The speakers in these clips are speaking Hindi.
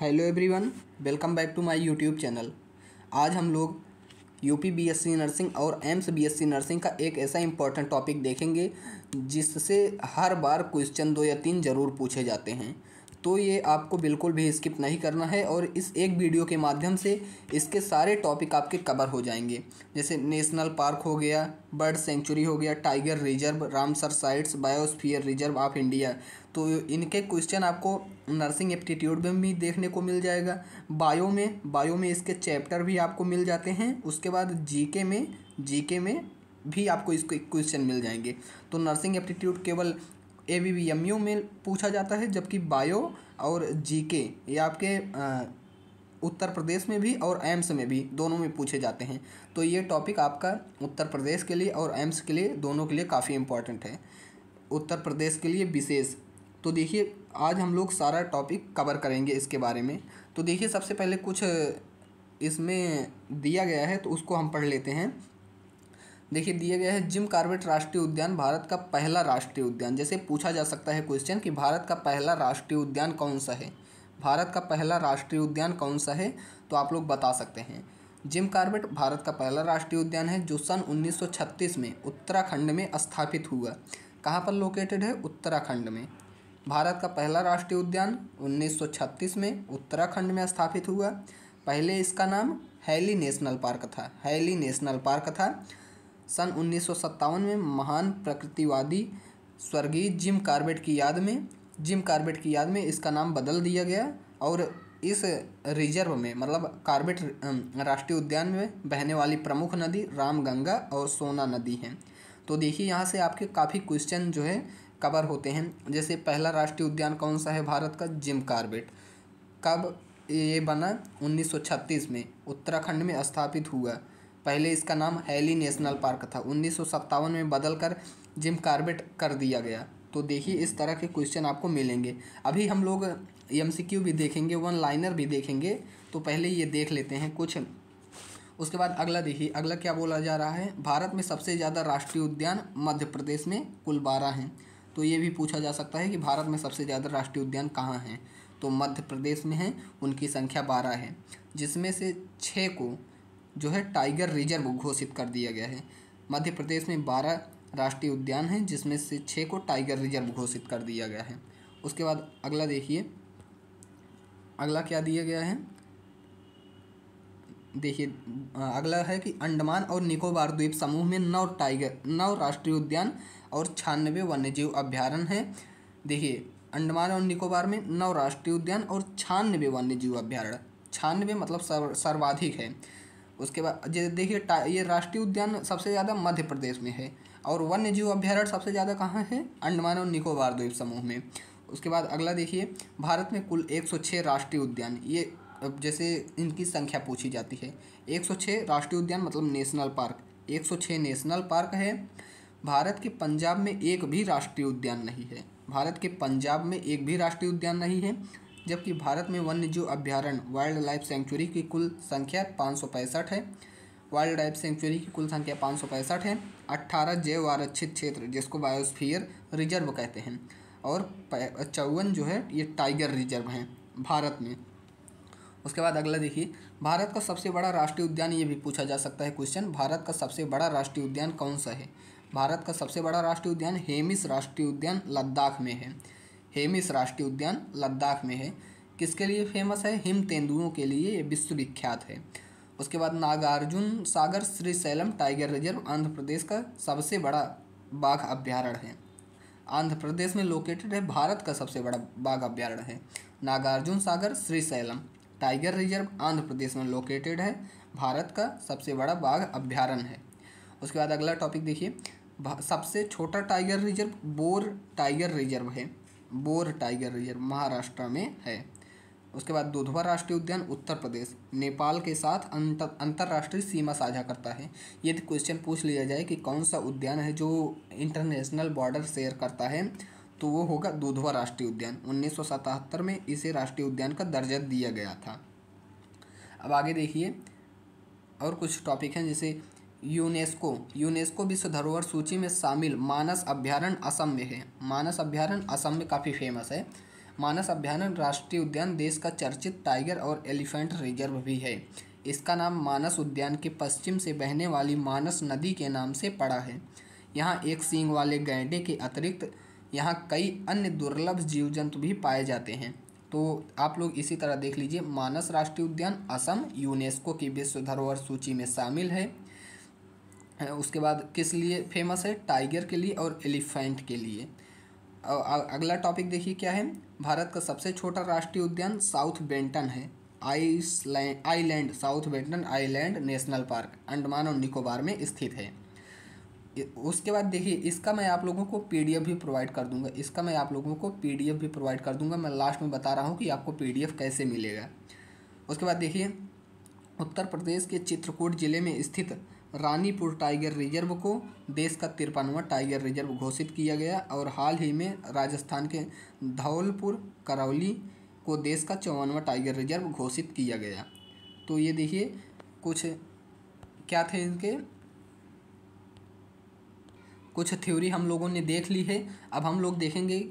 hello everyone welcome back to my YouTube channel आज हम लोग यूपी बीएससी नर्सिंग और एम्स बीएससी नर्सिंग का एक ऐसा इम्पॉर्टेंट टॉपिक देखेंगे जिससे हर बार क्वेश्चन दो या तीन ज़रूर पूछे जाते हैं तो ये आपको बिल्कुल भी स्किप नहीं करना है और इस एक वीडियो के माध्यम से इसके सारे टॉपिक आपके कवर हो जाएंगे जैसे नेशनल पार्क हो गया बर्ड सेंचुरी हो गया tiger reserve Ramsar sites biosphere reserve of India तो इनके क्वेश्चन आपको नर्सिंग एप्टीट्यूड में भी देखने को मिल जाएगा बायो में बायो में इसके चैप्टर भी आपको मिल जाते हैं उसके बाद जी में जी में भी आपको इसको क्वेश्चन मिल जाएंगे तो नर्सिंग एप्टीट्यूड केवल A B B M U में पूछा जाता है जबकि बायो और जी के ये आपके उत्तर प्रदेश में भी और एम्स में भी दोनों में पूछे जाते हैं तो ये टॉपिक आपका उत्तर प्रदेश के लिए और एम्स के लिए दोनों के लिए काफ़ी इम्पॉर्टेंट है उत्तर प्रदेश के लिए विशेष तो देखिए आज हम लोग सारा टॉपिक कवर करेंगे इसके बारे में तो देखिए सबसे पहले कुछ इसमें दिया गया है तो उसको हम पढ़ लेते हैं देखिए दिया गया है जिम कार्बेट राष्ट्रीय उद्यान भारत का पहला राष्ट्रीय उद्यान जैसे पूछा जा सकता है क्वेश्चन कि भारत का पहला राष्ट्रीय उद्यान कौन सा है भारत का पहला राष्ट्रीय उद्यान कौन सा है तो आप लोग बता सकते हैं जिम कार्बेट भारत का पहला राष्ट्रीय उद्यान है जो सन 1936 में उत्तराखंड में स्थापित हुआ कहाँ पर लोकेटेड है उत्तराखंड में भारत का पहला राष्ट्रीय उद्यान उन्नीस में उत्तराखंड में स्थापित हुआ पहले इसका नाम हैली नेशनल पार्क था हैली नेशनल पार्क था सन उन्नीस में महान प्रकृतिवादी स्वर्गीय जिम कार्बेट की याद में जिम कार्बेट की याद में इसका नाम बदल दिया गया और इस रिजर्व में मतलब कार्बेट राष्ट्रीय उद्यान में बहने वाली प्रमुख नदी रामगंगा और सोना नदी हैं तो देखिए यहाँ से आपके काफ़ी क्वेश्चन जो है कवर होते हैं जैसे पहला राष्ट्रीय उद्यान कौन सा है भारत का जिम कार्बेट कब ये बना 1936 में उत्तराखंड में स्थापित हुआ पहले इसका नाम हैली नेशनल पार्क था उन्नीस में बदलकर जिम कार्बेट कर दिया गया तो देखिए इस तरह के क्वेश्चन आपको मिलेंगे अभी हम लोग एम भी देखेंगे वन लाइनर भी देखेंगे तो पहले ये देख लेते हैं कुछ उसके बाद अगला देखिए अगला क्या बोला जा रहा है भारत में सबसे ज़्यादा राष्ट्रीय उद्यान मध्य प्रदेश में कुल बारह हैं तो ये भी पूछा जा सकता है कि भारत में सबसे ज़्यादा राष्ट्रीय उद्यान कहाँ हैं तो मध्य प्रदेश में हैं उनकी संख्या बारह है जिसमें से छः को जो है टाइगर रिजर्व घोषित कर दिया गया है मध्य प्रदेश में बारह राष्ट्रीय उद्यान हैं जिसमें से छः को टाइगर रिजर्व घोषित कर दिया गया है उसके बाद अगला देखिए अगला क्या दिया गया है देखिए अगला है कि अंडमान और निकोबार द्वीप समूह में नौ टाइगर नौ राष्ट्रीय उद्यान और छानबे वन्यजीव अभ्यारण्य है देखिए अंडमान और निकोबार में नौ राष्ट्रीय उद्यान और छानबे वन्यजीव अभ्यारण्य छानबे मतलब सर्व सर्वाधिक है उसके बाद देखिए ये राष्ट्रीय उद्यान सबसे ज़्यादा मध्य प्रदेश में है और वन्य जीव अभ्यारण्य सबसे ज़्यादा कहाँ है अंडमान और निकोबार द्वीप समूह में उसके बाद अगला देखिए भारत में कुल एक राष्ट्रीय उद्यान ये जैसे इनकी संख्या पूछी जाती है 106 राष्ट्रीय उद्यान मतलब नेशनल पार्क 106 नेशनल पार्क है भारत के पंजाब में एक भी राष्ट्रीय उद्यान नहीं है भारत के पंजाब में एक भी राष्ट्रीय उद्यान नहीं है जबकि भारत में वन्य जीव अभ्यारण्य वाइल्ड लाइफ सेंचुरी की कुल संख्या पाँच है वाइल्ड लाइफ सेंचुरी की कुल संख्या पाँच है अट्ठारह जैव आरक्षित क्षेत्र जिसको बायोस्फीयर रिजर्व कहते हैं और चौवन जो है ये टाइगर रिजर्व हैं भारत में उसके बाद अगला देखिए भारत का सबसे बड़ा राष्ट्रीय उद्यान ये भी पूछा जा सकता है क्वेश्चन भारत का सबसे बड़ा राष्ट्रीय उद्यान कौन सा है भारत का सबसे बड़ा राष्ट्रीय उद्यान हेमिस राष्ट्रीय उद्यान लद्दाख में है हेमिस राष्ट्रीय उद्यान लद्दाख में है किसके लिए फेमस है हिम तेंदुओं के लिए ये विश्वविख्यात है उसके बाद नागार्जुन सागर श्री सैलम टाइगर रिजर्व आंध्र प्रदेश का सबसे बड़ा बाघ अभ्यारण्य है आंध्र प्रदेश में लोकेटेड है भारत का सबसे बड़ा बाघ अभ्यारण्य है नागार्जुन सागर श्री सैलम टाइगर रिजर्व आंध्र प्रदेश में लोकेटेड है भारत का सबसे बड़ा बाघ अभ्यारण्य है उसके बाद अगला टॉपिक देखिए सबसे छोटा tiger reserve Bor tiger reserve है बोर टाइगर रिजर्व महाराष्ट्र में है उसके बाद दुधवा राष्ट्रीय उद्यान उत्तर प्रदेश नेपाल के साथ अंतर अंतर्राष्ट्रीय सीमा साझा करता है यदि क्वेश्चन पूछ लिया जाए कि कौन सा उद्यान है जो इंटरनेशनल बॉर्डर शेयर करता है तो वो होगा दुधवा राष्ट्रीय उद्यान उन्नीस में इसे राष्ट्रीय उद्यान का दर्जा दिया गया था अब आगे देखिए और कुछ टॉपिक हैं जैसे यूनेस्को यूनेस्को विश्व धरोहर सूची में शामिल मानस अभ्यारण्य असम में है मानस अभ्यारण्य असम में काफ़ी फेमस है मानस अभ्यारण्य राष्ट्रीय उद्यान देश का चर्चित टाइगर और एलिफेंट रिजर्व भी है इसका नाम मानस उद्यान के पश्चिम से बहने वाली मानस नदी के नाम से पड़ा है यहाँ एक सींग वाले गैंडे के अतिरिक्त यहाँ कई अन्य दुर्लभ जीव जंतु भी पाए जाते हैं तो आप लोग इसी तरह देख लीजिए मानस राष्ट्रीय उद्यान असम यूनेस्को की विश्व धरोहर सूची में शामिल है उसके बाद किस लिए फेमस है टाइगर के लिए और एलिफेंट के लिए अगला टॉपिक देखिए क्या है भारत का सबसे छोटा राष्ट्रीय उद्यान साउथ बेंटन है Iceland island south Button island national park Andaman और निकोबार में स्थित है उसके बाद देखिए इसका मैं आप लोगों को पीडीएफ भी प्रोवाइड कर दूंगा इसका मैं आप लोगों को पीडीएफ भी प्रोवाइड कर दूंगा मैं लास्ट में बता रहा हूँ कि आपको पीडीएफ कैसे मिलेगा उसके बाद देखिए उत्तर प्रदेश के चित्रकूट जिले में स्थित रानीपुर टाइगर रिजर्व को देश का तिरपनवा टाइगर रिजर्व घोषित किया गया और हाल ही में राजस्थान के धौलपुर करौली को देश का चौवनवा टाइगर रिजर्व घोषित किया गया तो ये देखिए कुछ क्या थे इनके कुछ थ्योरी हम लोगों ने देख ली है अब हम लोग देखेंगे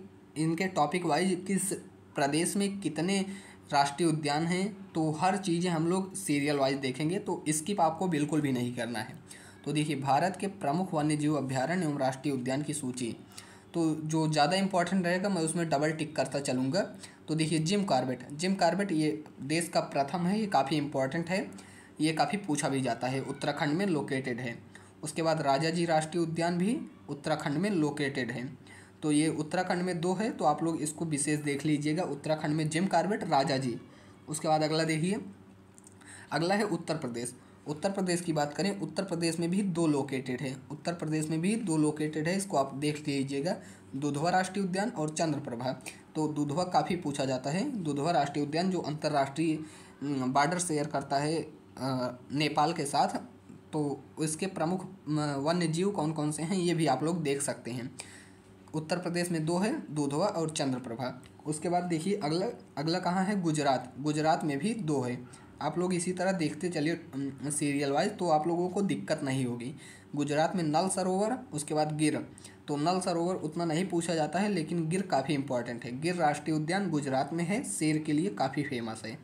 इनके टॉपिक वाइज किस प्रदेश में कितने राष्ट्रीय उद्यान हैं तो हर चीज़ें हम लोग सीरियल वाइज देखेंगे तो स्किप आपको बिल्कुल भी नहीं करना है तो देखिए भारत के प्रमुख वन्यजीव अभ्यारण्य एवं राष्ट्रीय उद्यान की सूची तो जो ज़्यादा इंपॉर्टेंट रहेगा मैं उसमें डबल टिक करता चलूँगा तो देखिए जिम कार्बेट जिम कार्बेट ये देश का प्रथम है ये काफ़ी इंपॉर्टेंट है ये काफ़ी पूछा भी जाता है उत्तराखंड में लोकेटेड है उसके बाद राजा जी राष्ट्रीय उद्यान भी उत्तराखंड में लोकेटेड है तो ये उत्तराखंड में दो है तो आप लोग इसको विशेष देख लीजिएगा उत्तराखंड में जिम कार्बेट राजा जी उसके बाद अगला देखिए अगला है उत्तर प्रदेश उत्तर प्रदेश की बात करें उत्तर प्रदेश में भी दो लोकेटेड है उत्तर प्रदेश में भी दो लोकेटेड है इसको आप देख लीजिएगा दुधवा राष्ट्रीय उद्यान और चंद्रप्रभा तो दुधवा काफ़ी पूछा जाता है दुधवा राष्ट्रीय उद्यान जो अंतर्राष्ट्रीय बॉर्डर शेयर करता है नेपाल के साथ तो इसके प्रमुख वन्य जीव कौन कौन से हैं ये भी आप लोग देख सकते हैं उत्तर प्रदेश में दो है दुधवा और चंद्रप्रभा उसके बाद देखिए अगला अगला कहाँ है गुजरात गुजरात में भी दो है आप लोग इसी तरह देखते चलिए सीरियल वाइज तो आप लोगों को दिक्कत नहीं होगी गुजरात में नल सरोवर उसके बाद गिर तो नल सरोवर उतना नहीं पूछा जाता है लेकिन गिर काफ़ी इंपॉर्टेंट है गिर राष्ट्रीय उद्यान गुजरात में है शेर के लिए काफ़ी फेमस है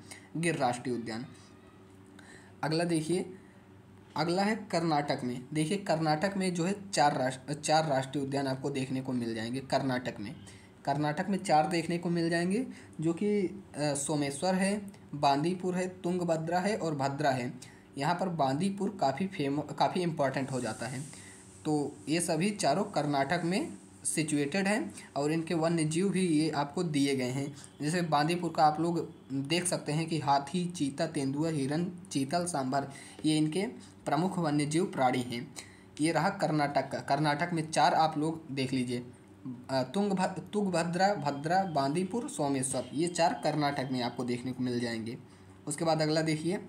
गिर राष्ट्रीय उद्यान अगला देखिए अगला है कर्नाटक में देखिए कर्नाटक में जो है चार राष्ट्र चार राष्ट्रीय उद्यान आपको देखने को मिल जाएंगे कर्नाटक में कर्नाटक में चार देखने को मिल जाएंगे जो कि सोमेश्वर है बांदीपुर है तुंगभद्रा है और भद्रा है यहाँ पर बांदीपुर काफ़ी फेम काफ़ी इम्पॉर्टेंट हो जाता है तो ये सभी चारों कर्नाटक में सिचुएटेड हैं और इनके वन्य जीव भी ये आपको दिए गए हैं जैसे बांदीपुर का आप लोग देख सकते हैं कि हाथी चीता तेंदुआ हिरन चीतल सांभर ये इनके प्रमुख वन्य जीव प्राणी हैं ये रहा कर्नाटक का कर्नाटक में चार आप लोग देख लीजिए तुंग भद, भद्रा भद्रा बांदीपुर सोमेश्वर ये चार कर्नाटक में आपको देखने को मिल जाएंगे उसके बाद अगला देखिए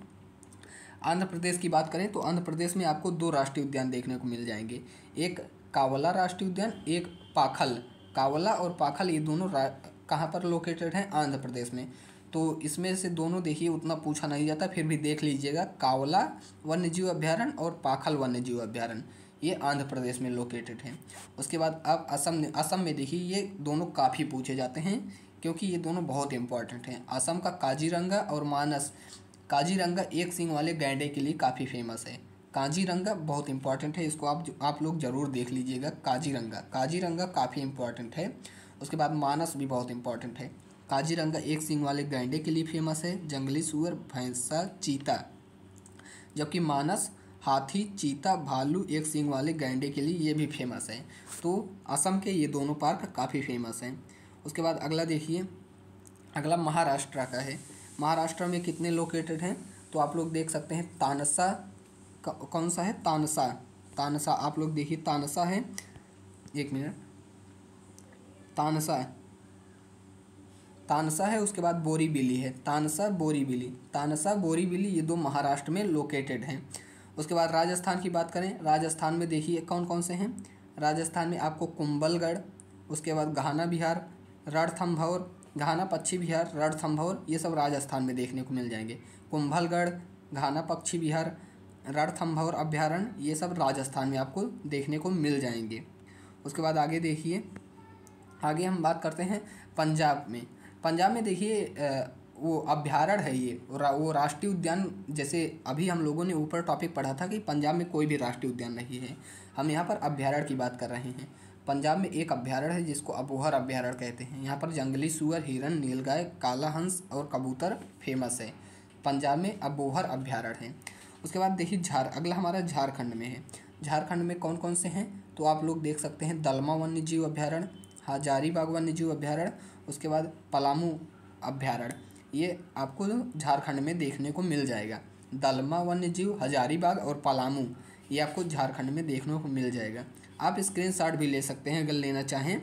आंध्र प्रदेश की बात करें तो आंध्र प्रदेश में आपको दो राष्ट्रीय उद्यान देखने को मिल जाएंगे एक कावला राष्ट्रीय उद्यान एक पाखल कावला और पाखल ये दोनों कहाँ पर लोकेटेड हैं आंध्र प्रदेश में तो इसमें से दोनों देखिए उतना पूछा नहीं जाता फिर भी देख लीजिएगा कावला वन्यजीव अभ्यारण्य और पाखल वन्यजीव अभ्यारण्य ये आंध्र प्रदेश में लोकेटेड हैं उसके बाद अब असम असम में देखिए ये दोनों काफ़ी पूछे जाते हैं क्योंकि ये दोनों बहुत इंपॉर्टेंट हैं असम का काजीरंगा और मानस काजीरंगा एक सिंग वाले गैंडे के लिए काफ़ी फेमस है काजीरंगा बहुत इंपॉर्टेंट है इसको आप आप लोग ज़रूर देख लीजिएगा काजीरंगा काजीरंगा काफ़ी इंपॉर्टेंट है उसके बाद मानस भी बहुत इंपॉर्टेंट है काजीरंगा एक सिंग वाले गैंडे के लिए फेमस है जंगली सुअर भैंसा चीता जबकि मानस हाथी चीता भालू एक सिंग वाले गैंडे के लिए ये भी फेमस है तो असम के ये दोनों पार्क काफ़ी फेमस हैं उसके बाद अगला देखिए अगला महाराष्ट्र का है महाराष्ट्र में कितने लोकेटेड हैं तो आप लोग देख सकते हैं तानसा कौन सा है तानसा तानसा आप लोग देखिए तानसा है एक मिनट तानसा तानसा है उसके बाद बोरी बिली है तानसा बोरी बिली तानसा बोरी बिली ये दो महाराष्ट्र में लोकेटेड हैं उसके बाद राजस्थान की बात करें राजस्थान में देखिए कौन कौन से हैं राजस्थान में आपको कुंबलगढ़ उसके बाद घाना बिहार रणथम्भौर घाना पक्षी बिहार रणथम्भौर ये सब राजस्थान में देखने को मिल जाएंगे कुंभलगढ़ घाना पक्षी बिहार रणथम्भौर अभ्यारण्य ये सब राजस्थान में आपको देखने को मिल जाएंगे उसके बाद आगे देखिए आगे हम बात करते हैं पंजाब में पंजाब में देखिए वो अभ्यारण्य है ये रा, वो राष्ट्रीय उद्यान जैसे अभी हम लोगों ने ऊपर टॉपिक पढ़ा था कि पंजाब में कोई भी राष्ट्रीय उद्यान नहीं है हम यहाँ पर अभ्यारण्य की बात कर रहे हैं पंजाब में एक अभ्यारण्य है जिसको अबोहर अभ्यारण्य कहते हैं यहाँ पर जंगली सुअर हिरन नीलगाय काला हंस और कबूतर फेमस है पंजाब में अबोहर अभ्यारण्य है उसके बाद देखिए झार अगला हमारा झारखंड में है झारखंड में कौन कौन से हैं तो आप लोग देख सकते हैं दलमा वन्य जीव अभ्यारण्य हजारीबाग जीव अभ्यारण्य उसके बाद पलामू अभ्यारण्य ये आपको झारखंड में देखने को मिल जाएगा दलमा वन्य जीव हजारीबाग और पलामू ये आपको झारखंड में देखने को मिल जाएगा आप शॉट भी ले सकते हैं अगर लेना चाहें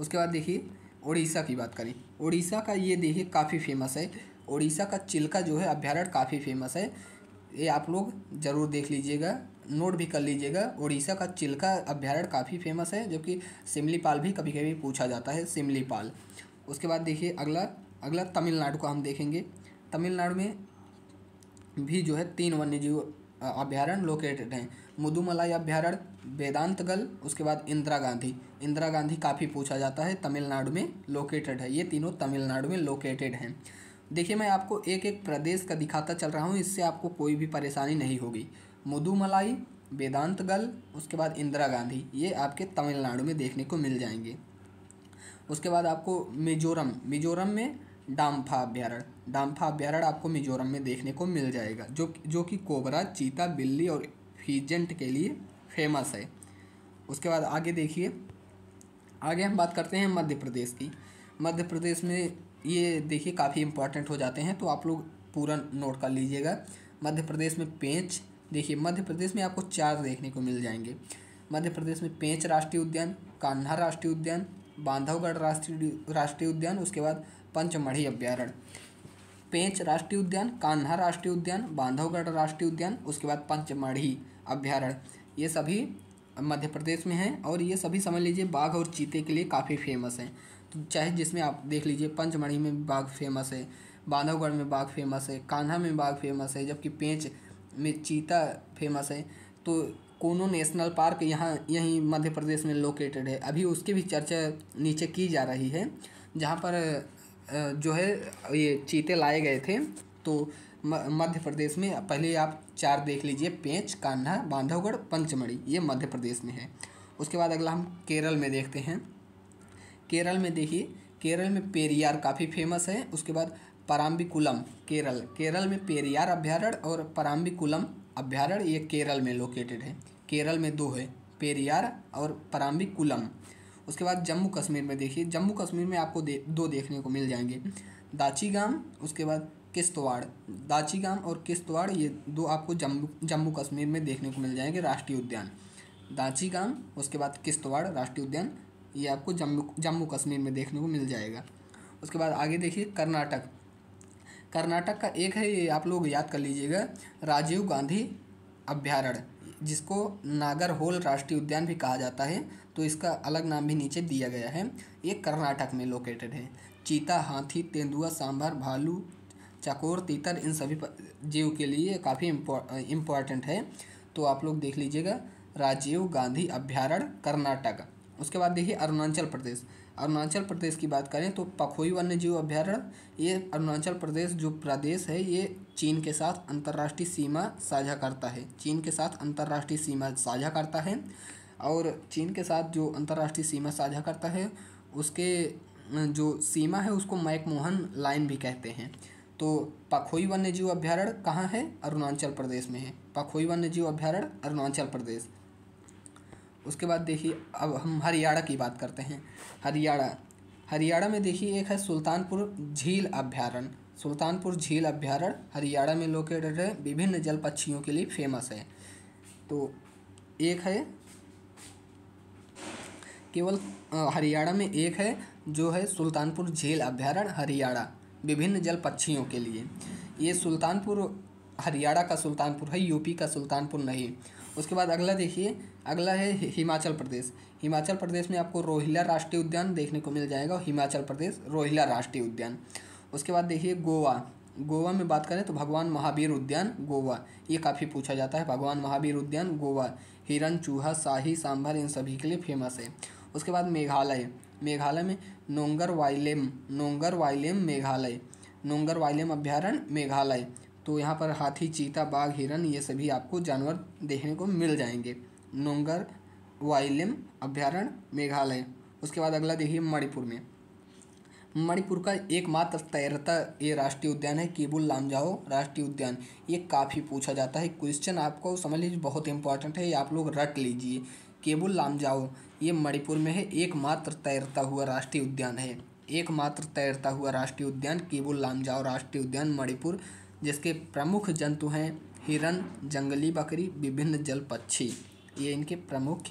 उसके बाद देखिए उड़ीसा की बात करें उड़ीसा का ये देखिए काफ़ी फेमस है उड़ीसा का चिल्का जो है अभ्यारण्य काफ़ी फेमस है ये आप लोग ज़रूर देख लीजिएगा नोट भी कर लीजिएगा उड़ीसा का चिल्का अभ्यारण्य काफ़ी फेमस है जबकि सिमलीपाल भी कभी कभी पूछा जाता है सिमलीपाल उसके बाद देखिए अगला अगला तमिलनाडु का हम देखेंगे तमिलनाडु में भी जो है तीन वन्यजीव अभ्यारण्य लोकेटेड हैं मुदुमलाई अभ्यारण्य वेदांतगल उसके बाद इंदिरा गांधी इंदिरा गांधी काफ़ी पूछा जाता है तमिलनाडु में लोकेटेड है ये तीनों तमिलनाडु में लोकेटेड हैं देखिए मैं आपको एक एक प्रदेश का दिखाता चल रहा हूँ इससे आपको कोई भी परेशानी नहीं होगी मधुमलाई वेदांतगल उसके बाद इंदिरा गांधी ये आपके तमिलनाडु में देखने को मिल जाएंगे उसके बाद आपको मिजोरम मिजोरम में डाम्फा अभ्यारण डाम्फा अभ्यारण आपको मिजोरम में देखने को मिल जाएगा जो जो कि कोबरा चीता बिल्ली और फीजेंट के लिए फेमस है उसके बाद आगे देखिए आगे हम बात करते हैं मध्य प्रदेश की मध्य प्रदेश में ये देखिए काफ़ी इंपॉर्टेंट हो जाते हैं तो आप लोग पूरा नोट कर लीजिएगा मध्य प्रदेश में पेंच देखिए मध्य प्रदेश में आपको चार देखने को मिल जाएंगे मध्य प्रदेश में पेंच राष्ट्रीय उद्यान कान्हा राष्ट्रीय उद्यान बांधवगढ़ राष्ट्रीय राष्ट्रीय उद्यान उसके बाद पंचमढ़ी अभ्यारण्य पेंच राष्ट्रीय उद्यान कान्हा राष्ट्रीय उद्यान बांधवगढ़ राष्ट्रीय उद्यान उसके बाद पंचमढ़ी अभ्यारण्य ये सभी मध्य प्रदेश में हैं और ये सभी समझ लीजिए बाघ और चीते के लिए काफ़ी फेमस हैं चाहे जिसमें आप देख लीजिए पंचमढ़ी में बाघ फेमस है बांधवगढ़ में बाघ फेमस है कान्हा में बाघ फेमस है जबकि पेंच में चीता फेमस है तो कोनो नेशनल पार्क यहाँ यहीं मध्य प्रदेश में लोकेटेड है अभी उसकी भी चर्चा नीचे की जा रही है जहाँ पर जो है ये चीते लाए गए थे तो मध्य प्रदेश में पहले आप चार देख लीजिए पेंच कान्हा बांधवगढ़ पंचमढ़ी ये मध्य प्रदेश में है उसके बाद अगला हम केरल में देखते हैं केरल में देखिए केरल में पेरियार काफ़ी फेमस है उसके बाद पराम्बिकुलम केरल केरल में पेरियार अभ्यारण्य और पराम्बिकुलम अभ्यारण्य ये केरल में लोकेटेड है केरल में दो है पेरियार और पराम्बिकुलम उसके बाद जम्मू कश्मीर में देखिए जम्मू कश्मीर में आपको दे, दो देखने को मिल जाएंगे दाचीगाम उसके बाद किश्तवाड़ दाचीगाम और किश्तवाड़ ये दो आपको जम्मू जम्मू कश्मीर में देखने को मिल जाएंगे राष्ट्रीय उद्यान दाचीगाम उसके बाद किश्तवाड़ राष्ट्रीय उद्यान ये आपको जम्मू जम्मू कश्मीर में देखने को मिल जाएगा उसके बाद आगे देखिए कर्नाटक कर्नाटक का एक है ये आप लोग याद कर लीजिएगा राजीव गांधी अभ्यारण्य जिसको नागर होल राष्ट्रीय उद्यान भी कहा जाता है तो इसका अलग नाम भी नीचे दिया गया है ये कर्नाटक में लोकेटेड है चीता हाथी तेंदुआ सांभर भालू चकोर तीतर इन सभी जीव के लिए काफ़ी इम्पोर्टेंट है तो आप लोग देख लीजिएगा राजीव गांधी अभ्यारण्य कर्नाटक उसके बाद देखिए अरुणाचल प्रदेश अरुणाचल प्रदेश की बात करें तो पखोई वन्य जीव अभ्यारण्य ये अरुणाचल प्रदेश जो प्रदेश है ये चीन के साथ अंतर्राष्ट्रीय सीमा साझा करता है चीन के साथ अंतर्राष्ट्रीय सीमा साझा करता है और चीन के साथ जो अंतर्राष्ट्रीय सीमा साझा करता है उसके जो सीमा है उसको मैकमोहन लाइन भी कहते हैं तो पखोई वन्य जीव अभ्यारण्य कहाँ है अरुणाचल प्रदेश में है पखोई वन्य जीव अभ्यारण्य अरुणाचल प्रदेश उसके बाद देखिए अब हम हरियाणा की बात करते हैं हरियाणा हरियाणा में देखिए एक है सुल्तानपुर झील अभ्यारण्य सुल्तानपुर झील अभ्यारण्य हरियाणा में लोकेटेड है विभिन्न जल पक्षियों के लिए फेमस है तो एक है केवल हरियाणा में एक है जो है सुल्तानपुर झील अभ्यारण्य हरियाणा विभिन्न जल पक्षियों के लिए ये सुल्तानपुर हरियाणा का सुल्तानपुर है यूपी का सुल्तानपुर नहीं उसके बाद अगला देखिए अगला है हिमाचल प्रदेश हिमाचल प्रदेश में आपको रोहिला राष्ट्रीय उद्यान देखने को मिल जाएगा हिमाचल प्रदेश रोहिला राष्ट्रीय उद्यान उसके बाद देखिए गोवा गोवा में बात करें तो भगवान महावीर उद्यान गोवा ये काफ़ी पूछा जाता है भगवान महावीर उद्यान गोवा हिरन चूहा शाही सांभर इन सभी के लिए फेमस है उसके बाद मेघालय मेघालय में नोंगर वाइलेम नोंगर वाइलेम मेघालय नोंगर वाइलेम अभ्यारण्य मेघालय तो यहाँ पर हाथी चीता बाघ हिरन ये सभी आपको जानवर देखने को मिल जाएंगे नोंगर वाइलिम अभ्यारण मेघालय उसके बाद अगला देखिए मणिपुर में मणिपुर का एकमात्र तैरता ये राष्ट्रीय उद्यान है केबुल लामजाओ राष्ट्रीय उद्यान ये काफ़ी पूछा जाता है क्वेश्चन आपको समझ लीजिए बहुत इंपॉर्टेंट है ये आप लोग रट लीजिए केबुल लामजाओ ये मणिपुर में है एकमात्र तैरता हुआ राष्ट्रीय उद्यान है एकमात्र तैरता हुआ राष्ट्रीय उद्यान केबुल लामजाओ राष्ट्रीय उद्यान मणिपुर जिसके प्रमुख जंतु हैं हिरण जंगली बकरी विभिन्न जल पक्षी ये इनके प्रमुख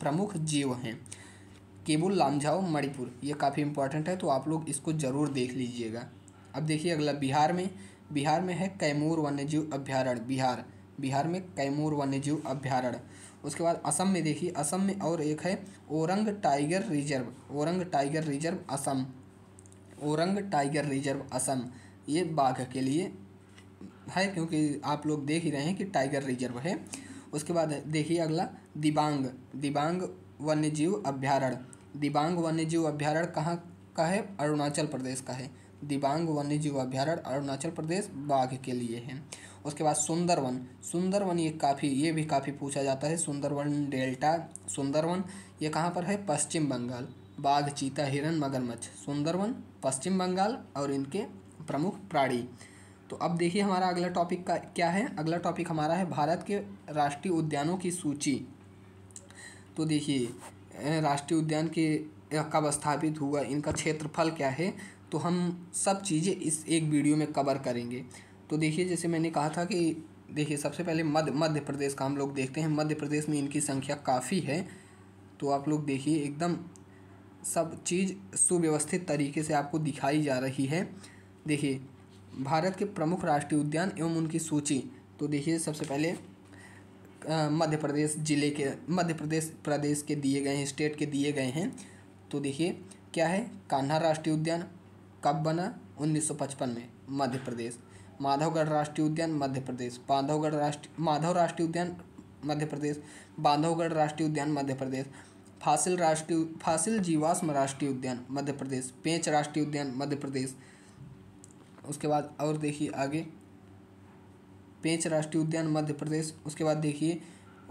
प्रमुख जीव हैं केबुल लामझाओ मणिपुर ये काफ़ी इंपॉर्टेंट है तो आप लोग इसको ज़रूर देख लीजिएगा अब देखिए अगला बिहार में बिहार में है कैमूर वन्यजीव अभ्यारण्य बिहार बिहार में कैमूर वन्यजीव अभ्यारण्य उसके बाद असम में देखिए असम में और एक है Orang tiger reserve Orang tiger reserve Assam Orang tiger reserve Assam ये बाघ के लिए है क्योंकि आप लोग देख ही रहे हैं कि टाइगर रिजर्व है उसके बाद देखिए अगला दिबांग दिबांग वन्यजीव अभ्यारण्य दिबांग वन्यजीव अभ्यारण्य कहाँ का है अरुणाचल प्रदेश का है दिबांग वन्यजीव अभ्यारण्य अरुणाचल प्रदेश बाघ के लिए है उसके बाद सुंदरवन सुंदरवन ये काफ़ी ये भी काफ़ी पूछा जाता है सुंदरवन डेल्टा सुंदरवन ये कहाँ पर है पश्चिम बंगाल बाघ चीता हिरन मगरमच्छ सुंदरवन पश्चिम बंगाल और इनके प्रमुख प्राणी तो अब देखिए हमारा अगला टॉपिक का क्या है अगला टॉपिक हमारा है भारत के राष्ट्रीय उद्यानों की सूची तो देखिए राष्ट्रीय उद्यान के कब स्थापित हुआ इनका क्षेत्रफल क्या है तो हम सब चीज़ें इस एक वीडियो में कवर करेंगे तो देखिए जैसे मैंने कहा था कि देखिए सबसे पहले मध्य मध्य प्रदेश का हम लोग देखते हैं मध्य प्रदेश में इनकी संख्या काफ़ी है तो आप लोग देखिए एकदम सब चीज़ सुव्यवस्थित तरीके से आपको दिखाई जा रही है देखिए भारत के प्रमुख राष्ट्रीय उद्यान एवं उनकी सूची तो देखिए सबसे पहले मध्य प्रदेश जिले के मध्य प्रदेश प्रदेश के दिए गए हैं स्टेट के दिए गए हैं तो देखिए क्या है कान्हा राष्ट्रीय उद्यान कब बना 1955 में मध्य प्रदेश माधवगढ़ राष्ट्रीय उद्यान मध्य प्रदेश बांधवगढ़ राष्ट्रीय माधव राष्ट्रीय उद्यान मध्य प्रदेश बांधवगढ़ राष्ट्रीय उद्यान मध्य प्रदेश फासिल राष्ट्रीय फासिल जीवाश्म राष्ट्रीय उद्यान मध्य प्रदेश पेंच राष्ट्रीय उद्यान मध्य प्रदेश उसके बाद और देखिए आगे पेंच राष्ट्रीय उद्यान मध्य प्रदेश उसके बाद देखिए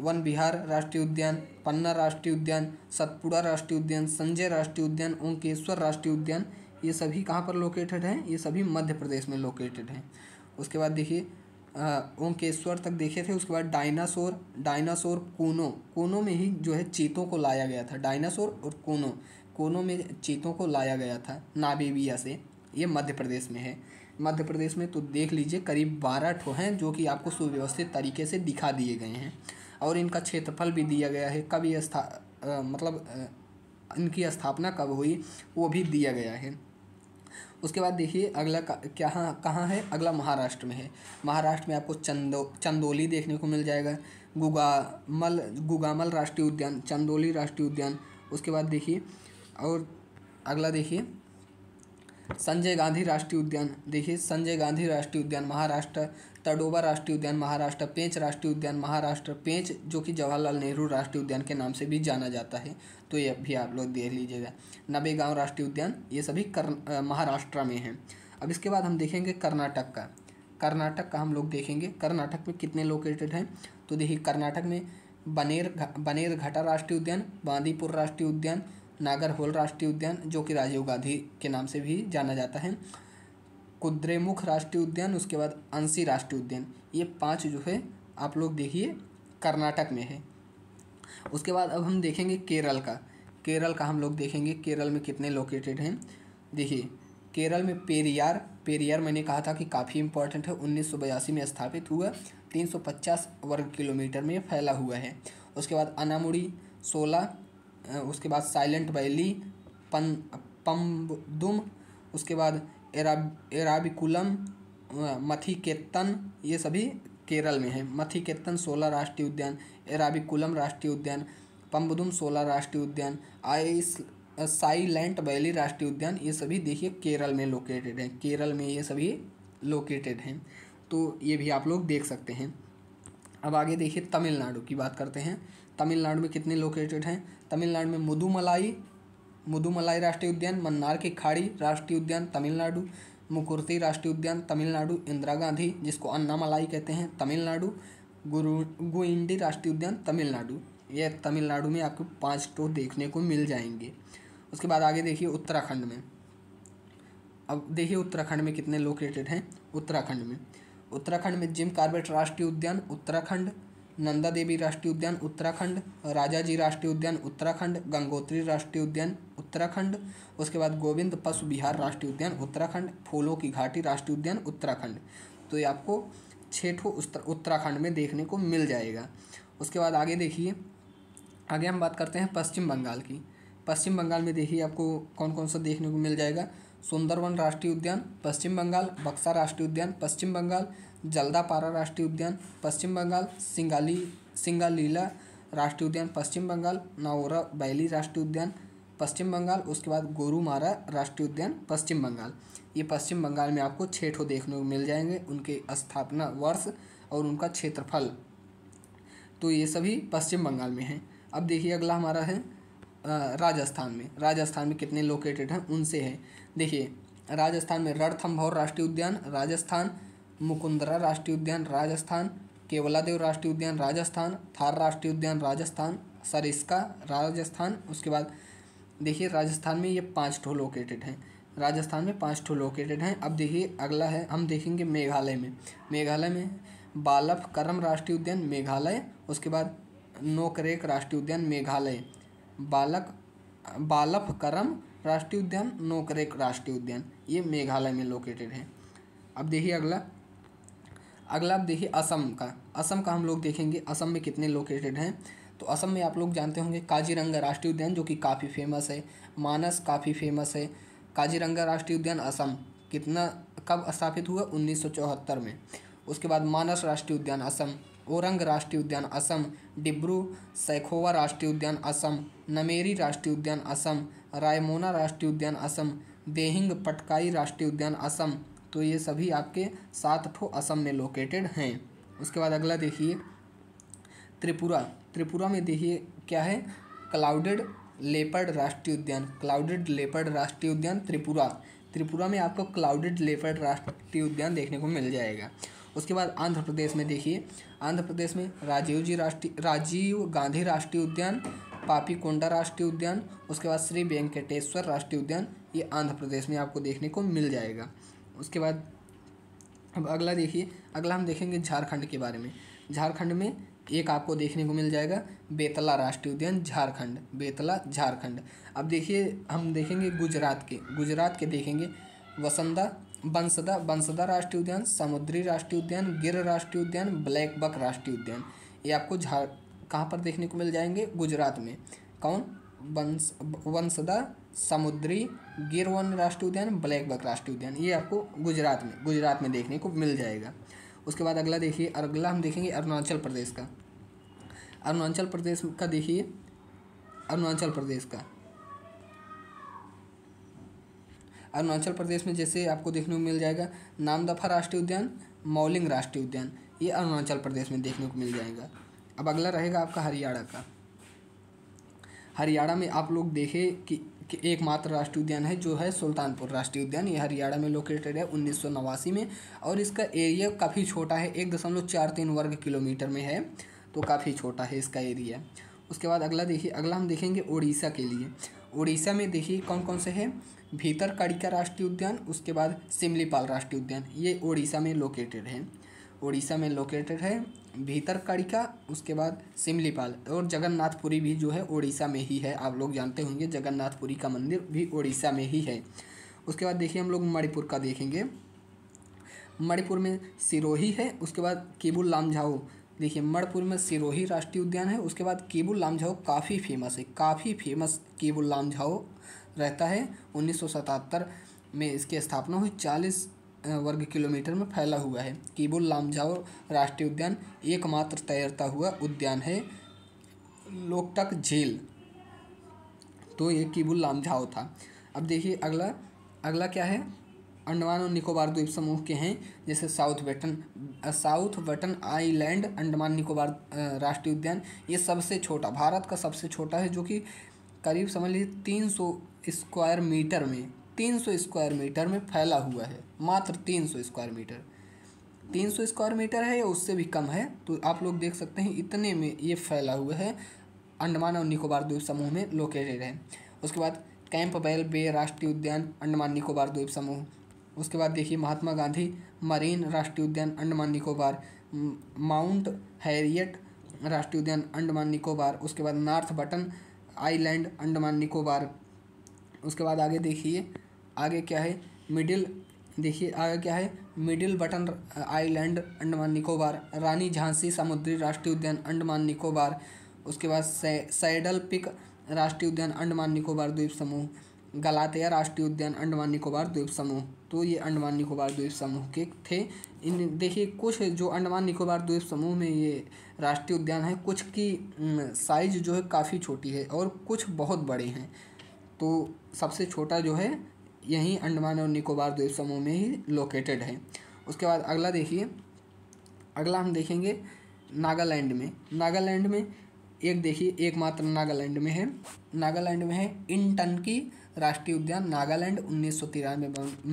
वन बिहार राष्ट्रीय उद्यान पन्ना राष्ट्रीय उद्यान सतपुड़ा राष्ट्रीय उद्यान संजय राष्ट्रीय उद्यान ओंकेश्वर राष्ट्रीय उद्यान ये सभी कहाँ पर लोकेटेड हैं ये सभी मध्य प्रदेश में लोकेटेड हैं उसके बाद देखिए ओंकेश्वर तक देखे थे उसके बाद डायनासोर डायनासोर कोनो कोनो में ही जो है चीतों को लाया गया था डायनासोर और कोनो कोनो में चीतों को लाया गया था नाबेबिया से ये मध्य प्रदेश में है मध्य प्रदेश में तो देख लीजिए करीब बारह ठो हैं जो कि आपको सुव्यवस्थित तरीके से दिखा दिए गए हैं और इनका क्षेत्रफल भी दिया गया है कब ये स्था आ, मतलब आ, इनकी स्थापना कब हुई वो भी दिया गया है उसके बाद देखिए अगला क्या कहाँ है अगला महाराष्ट्र में है महाराष्ट्र में आपको चंदो चंदोली देखने को मिल जाएगा गुगामल गुगामल राष्ट्रीय उद्यान चंदोली राष्ट्रीय उद्यान उसके बाद देखिए और अगला देखिए संजय गांधी राष्ट्रीय उद्यान देखिए संजय गांधी राष्ट्रीय उद्यान महाराष्ट्र तडोबा राष्ट्रीय उद्यान महाराष्ट्र पेंच राष्ट्रीय उद्यान महाराष्ट्र पेंच जो कि जवाहरलाल नेहरू राष्ट्रीय उद्यान के नाम से भी जाना जाता है तो ये भी आप लोग देख लीजिएगा नबेगांव राष्ट्रीय उद्यान ये सभी कर महाराष्ट्र में हैं अब इसके बाद हम देखेंगे कर्नाटक का कर्नाटक का हम लोग देखेंगे कर्नाटक में कितने लोकेटेड हैं तो देखिए कर्नाटक में बनेर बनेर घाटा राष्ट्रीय उद्यान बांदीपुर राष्ट्रीय उद्यान नागरहोल राष्ट्रीय उद्यान जो कि राजीव गांधी के नाम से भी जाना जाता है कुद्रेमुख राष्ट्रीय उद्यान उसके बाद अंसी राष्ट्रीय उद्यान ये पांच जो है आप लोग देखिए कर्नाटक में है उसके बाद अब हम देखेंगे केरल का केरल का हम लोग देखेंगे केरल में कितने लोकेटेड हैं देखिए केरल में पेरियार पेरियार मैंने कहा था कि काफ़ी इंपॉर्टेंट है उन्नीस में स्थापित हुआ 350 वर्ग किलोमीटर में फैला हुआ है उसके बाद अनामुड़ी सोलह उसके बाद साइलेंट वैली पन पम्बुम उसके बाद एरा एराबिकुलम मथिकेतन ये सभी केरल में है मथिकेतन सोलह राष्ट्रीय उद्यान एराबिकुलम राष्ट्रीय उद्यान पम्बुदुम सोलह राष्ट्रीय उद्यान आइस साइलेंट वैली राष्ट्रीय उद्यान ये सभी देखिए केरल में लोकेटेड हैं केरल में ये सभी लोकेटेड हैं तो ये भी आप लोग देख सकते हैं अब आगे देखिए तमिलनाडु की बात करते हैं तमिलनाडु में कितने लोकेटेड हैं तमिलनाडु में मधुमलाई मधुमलाई राष्ट्रीय उद्यान मन्नार की खाड़ी राष्ट्रीय उद्यान तमिलनाडु मुकुर्ती राष्ट्रीय उद्यान तमिलनाडु इंदिरा गांधी जिसको अन्नामलाई कहते हैं तमिलनाडु गुरु गुइंडी राष्ट्रीय उद्यान तमिलनाडु ये तमिलनाडु में आपको पाँच टो तो देखने को मिल जाएंगे उसके बाद आगे देखिए उत्तराखंड में अब देखिए उत्तराखंड में कितने लोकेटेड हैं उत्तराखंड में उत्तराखंड में जिम कार्बेट राष्ट्रीय उद्यान उत्तराखंड नंदा देवी राष्ट्रीय उद्यान उत्तराखंड राजा जी राष्ट्रीय उद्यान उत्तराखंड गंगोत्री राष्ट्रीय उद्यान उत्तराखंड उसके बाद गोविंद पशु बिहार राष्ट्रीय उद्यान उत्तराखंड फूलों की घाटी राष्ट्रीय उद्यान उत्तराखंड तो ये आपको छेठो उत्तराखंड में देखने को मिल जाएगा उसके बाद आगे देखिए आगे हम बात करते हैं पश्चिम बंगाल की पश्चिम बंगाल में देखिए आपको कौन कौन सा देखने को मिल जाएगा सुंदरवन राष्ट्रीय उद्यान पश्चिम बंगाल बक्सा राष्ट्रीय उद्यान पश्चिम बंगाल जल्दापारा राष्ट्रीय उद्यान पश्चिम बंगाल सिंगाली सिंगालीला राष्ट्रीय उद्यान पश्चिम बंगाल नवोरा बैली राष्ट्रीय उद्यान पश्चिम बंगाल उसके बाद गोरूमारा राष्ट्रीय उद्यान पश्चिम बंगाल ये पश्चिम बंगाल में आपको छः ठो देखने को मिल जाएंगे उनके स्थापना वर्ष और उनका क्षेत्रफल तो ये सभी पश्चिम बंगाल में हैं अब देखिए अगला हमारा है राजस्थान में राजस्थान में कितने लोकेटेड हैं उनसे हैं देखिए राजस्थान में रणथम्भौर राष्ट्रीय उद्यान राजस्थान मुकुंदरा राष्ट्रीय उद्यान राजस्थान केवलादेव राष्ट्रीय उद्यान राजस्थान थार राष्ट्रीय उद्यान राजस्थान सरिस्का राजस्थान उसके बाद देखिए राजस्थान में ये पाँच ठो लोकेटेड हैं राजस्थान में पाँच ठो लोकेटेड हैं अब देखिए अगला है हम देखेंगे मेघालय में मेघालय में बालफ करम राष्ट्रीय उद्यान मेघालय उसके बाद नोकरेक राष्ट्रीय उद्यान मेघालय बालक बालफ करम राष्ट्रीय उद्यान नोकरेक राष्ट्रीय उद्यान ये मेघालय में लोकेटेड है अब देखिए अगला अगला आप देखिए असम का असम का हम लोग देखेंगे असम में कितने लोकेटेड हैं तो असम में आप लोग जानते होंगे काजीरंगा राष्ट्रीय उद्यान जो कि काफ़ी फेमस है मानस काफ़ी फेमस है काजीरंगा राष्ट्रीय उद्यान असम कितना कब स्थापित हुआ उन्नीस में उसके बाद मानस राष्ट्रीय उद्यान असम औरंग राष्ट्रीय उद्यान असम डिब्रू सैखोवा राष्ट्रीय उद्यान असम नमेरी राष्ट्रीय उद्यान असम रायमोना राष्ट्रीय उद्यान असम देहिंग पटकाई राष्ट्रीय उद्यान असम तो ये सभी आपके सात ठो असम में लोकेटेड हैं उसके बाद अगला देखिए त्रिपुरा त्रिपुरा में देखिए क्या है क्लाउडेड लेपर्ड राष्ट्रीय उद्यान क्लाउडेड लेपर्ड राष्ट्रीय उद्यान त्रिपुरा त्रिपुरा में आपको क्लाउडेड लेपर्ड राष्ट्रीय उद्यान देखने को मिल जाएगा उसके बाद आंध्र प्रदेश में देखिए आंध्र प्रदेश में राजीव जी राष्ट्रीय राजीव गांधी राष्ट्रीय उद्यान पापी कोंडा राष्ट्रीय उद्यान उसके बाद श्री वेंकटेश्वर राष्ट्रीय उद्यान ये आंध्र प्रदेश में आपको देखने को मिल जाएगा उसके बाद अब अगला देखिए अगला हम देखेंगे झारखंड के बारे में झारखंड में एक आपको देखने को मिल जाएगा बेतला राष्ट्रीय उद्यान झारखंड बेतला झारखंड अब देखिए हम देखेंगे गुजरात के गुजरात के देखेंगे वसंदा बंसदा बंसदा राष्ट्रीय उद्यान समुद्री राष्ट्रीय उद्यान गिर राष्ट्रीय उद्यान ब्लैक बक राष्ट्रीय उद्यान ये आपको झार कहाँ पर देखने को मिल जाएंगे गुजरात में कौन वंश वंशदा समुद्री गिरवन राष्ट्रीय उद्यान ब्लैक बक राष्ट्रीय उद्यान ये आपको गुजरात में गुजरात में देखने को मिल जाएगा उसके बाद अगला देखिए अगला हम देखेंगे अरुणाचल प्रदेश का अरुणाचल प्रदेश का देखिए अरुणाचल प्रदेश का अरुणाचल प्रदेश में जैसे आपको देखने को मिल जाएगा नामदफा राष्ट्रीय उद्यान मौलिंग राष्ट्रीय उद्यान ये अरुणाचल प्रदेश में देखने को मिल जाएगा अब अगला रहेगा आपका हरियाणा का हरियाणा में आप लोग देखें कि, कि एकमात्र राष्ट्रीय उद्यान है जो है सुल्तानपुर राष्ट्रीय उद्यान ये हरियाणा में लोकेटेड है उन्नीस में और इसका एरिया काफ़ी छोटा है एक दशमलव चार तीन वर्ग किलोमीटर में है तो काफ़ी छोटा है इसका एरिया उसके बाद अगला देखिए अगला हम देखेंगे उड़ीसा के लिए उड़ीसा में देखिए कौन कौन से हैं भीतर का राष्ट्रीय उद्यान उसके बाद सिमलीपाल राष्ट्रीय उद्यान ये उड़ीसा में लोकेटेड हैं उड़ीसा में लोकेटेड है कड़िका उसके बाद सिमलीपाल और जगन्नाथपुरी भी जो है उड़ीसा में ही है आप लोग जानते होंगे जगन्नाथपुरी का मंदिर भी उड़ीसा में ही है उसके बाद देखिए हम लोग मणिपुर का देखेंगे मणिपुर में सिरोही है उसके बाद केबुल लामझाओ देखिए मणिपुर में सिरोही राष्ट्रीय उद्यान है उसके बाद केबुल लामझाओ काफ़ी फेमस है काफ़ी फेमस केबुल लामझाओ रहता है उन्नीस में इसकी स्थापना हुई चालीस वर्ग किलोमीटर में फैला हुआ है कीबुल लामझाओ राष्ट्रीय उद्यान एकमात्र तैरता हुआ उद्यान है लोकटक झील तो ये कीबुल लामझाओ था अब देखिए अगला अगला क्या है अंडमान और निकोबार द्वीप समूह के हैं जैसे south Button south Button island Andaman Nicobar राष्ट्रीय उद्यान ये सबसे छोटा भारत का सबसे छोटा है जो कि करीब समझ लीजिए तीन सौ स्क्वायर मीटर में तीन सौ स्क्वायर मीटर में फैला हुआ है मात्र तीन सौ स्क्वायर मीटर तीन सौ स्क्वायर मीटर है या उससे भी कम है तो आप लोग देख सकते हैं इतने में ये फैला हुआ है अंडमान और निकोबार द्वीप समूह में लोकेटेड है उसके बाद कैंप बैल बे राष्ट्रीय उद्यान अंडमान निकोबार द्वीप समूह उसके बाद देखिए महात्मा गांधी मरीन राष्ट्रीय उद्यान अंडमान निकोबार माउंट हैरियट राष्ट्रीय उद्यान अंडमान निकोबार उसके बाद north Button island Andaman Nicobar उसके बाद आगे देखिए आगे क्या है मिडिल देखिए आगे क्या है middle Button island Andaman Nicobar Rani Jhansi समुद्री राष्ट्रीय उद्यान अंडमान निकोबार उसके बाद सैडल पिक राष्ट्रीय उद्यान अंडमान निकोबार द्वीप समूह गलातिया राष्ट्रीय उद्यान अंडमान निकोबार द्वीप समूह तो ये अंडमान निकोबार द्वीप समूह के थे इन देखिए कुछ जो अंडमान निकोबार द्वीप समूह में ये राष्ट्रीय उद्यान है कुछ की साइज जो है काफ़ी छोटी है और कुछ बहुत बड़े हैं तो सबसे छोटा जो है यहीं अंडमान और निकोबार द्वीप समूह में ही लोकेटेड है उसके बाद अगला देखिए अगला हम देखेंगे नागालैंड में नागालैंड में एक देखिए एकमात्र नागालैंड में है नागालैंड में है इन टन की राष्ट्रीय उद्यान नागालैंड उन्नीस सौ